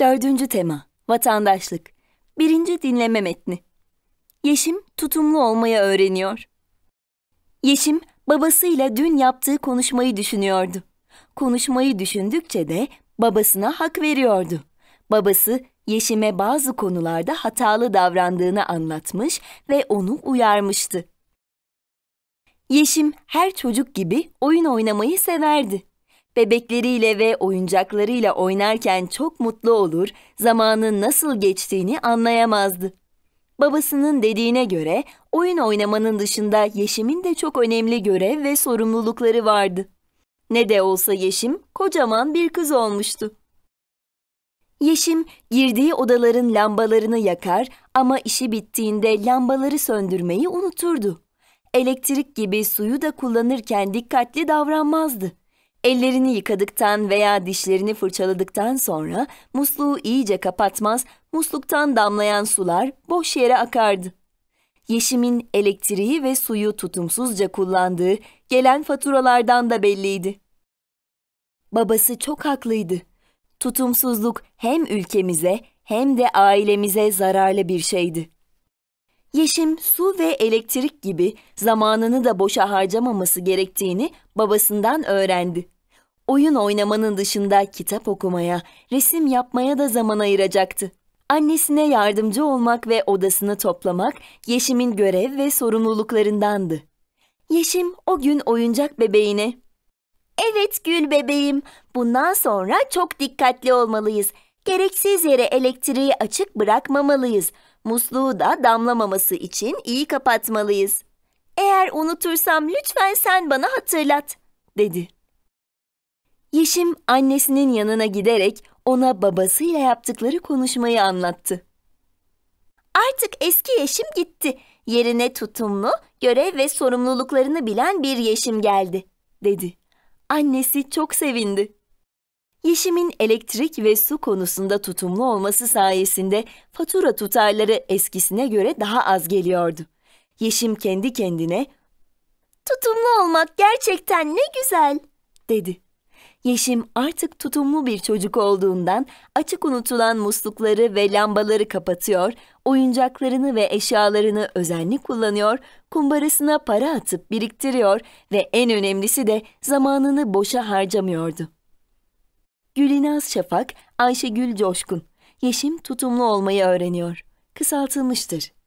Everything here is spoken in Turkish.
Dördüncü tema, vatandaşlık. Birinci dinleme metni. Yeşim tutumlu olmayı öğreniyor. Yeşim babasıyla dün yaptığı konuşmayı düşünüyordu. Konuşmayı düşündükçe de babasına hak veriyordu. Babası Yeşim'e bazı konularda hatalı davrandığını anlatmış ve onu uyarmıştı. Yeşim her çocuk gibi oyun oynamayı severdi. Bebekleriyle ve oyuncaklarıyla oynarken çok mutlu olur, zamanın nasıl geçtiğini anlayamazdı. Babasının dediğine göre oyun oynamanın dışında Yeşim'in de çok önemli görev ve sorumlulukları vardı. Ne de olsa Yeşim kocaman bir kız olmuştu. Yeşim girdiği odaların lambalarını yakar ama işi bittiğinde lambaları söndürmeyi unuturdu. Elektrik gibi suyu da kullanırken dikkatli davranmazdı. Ellerini yıkadıktan veya dişlerini fırçaladıktan sonra musluğu iyice kapatmaz, musluktan damlayan sular boş yere akardı. Yeşim'in elektriği ve suyu tutumsuzca kullandığı gelen faturalardan da belliydi. Babası çok haklıydı. Tutumsuzluk hem ülkemize hem de ailemize zararlı bir şeydi. Yeşim su ve elektrik gibi zamanını da boşa harcamaması gerektiğini babasından öğrendi. Oyun oynamanın dışında kitap okumaya, resim yapmaya da zaman ayıracaktı. Annesine yardımcı olmak ve odasını toplamak Yeşim'in görev ve sorumluluklarındandı. Yeşim o gün oyuncak bebeğine Evet Gül bebeğim, bundan sonra çok dikkatli olmalıyız. Gereksiz yere elektriği açık bırakmamalıyız. Musluğu da damlamaması için iyi kapatmalıyız. Eğer unutursam lütfen sen bana hatırlat, dedi. Yeşim annesinin yanına giderek ona babasıyla yaptıkları konuşmayı anlattı. Artık eski Yeşim gitti. Yerine tutumlu, görev ve sorumluluklarını bilen bir Yeşim geldi, dedi. Annesi çok sevindi. Yeşim'in elektrik ve su konusunda tutumlu olması sayesinde fatura tutarları eskisine göre daha az geliyordu. Yeşim kendi kendine "Tutumlu olmak gerçekten ne güzel." dedi. Yeşim artık tutumlu bir çocuk olduğundan açık unutulan muslukları ve lambaları kapatıyor, oyuncaklarını ve eşyalarını özenli kullanıyor, kumbarasına para atıp biriktiriyor ve en önemlisi de zamanını boşa harcamıyordu. Gülinaz Şafak, Ayşegül Coşkun. Yeşim tutumlu olmayı öğreniyor. Kısaltılmıştır.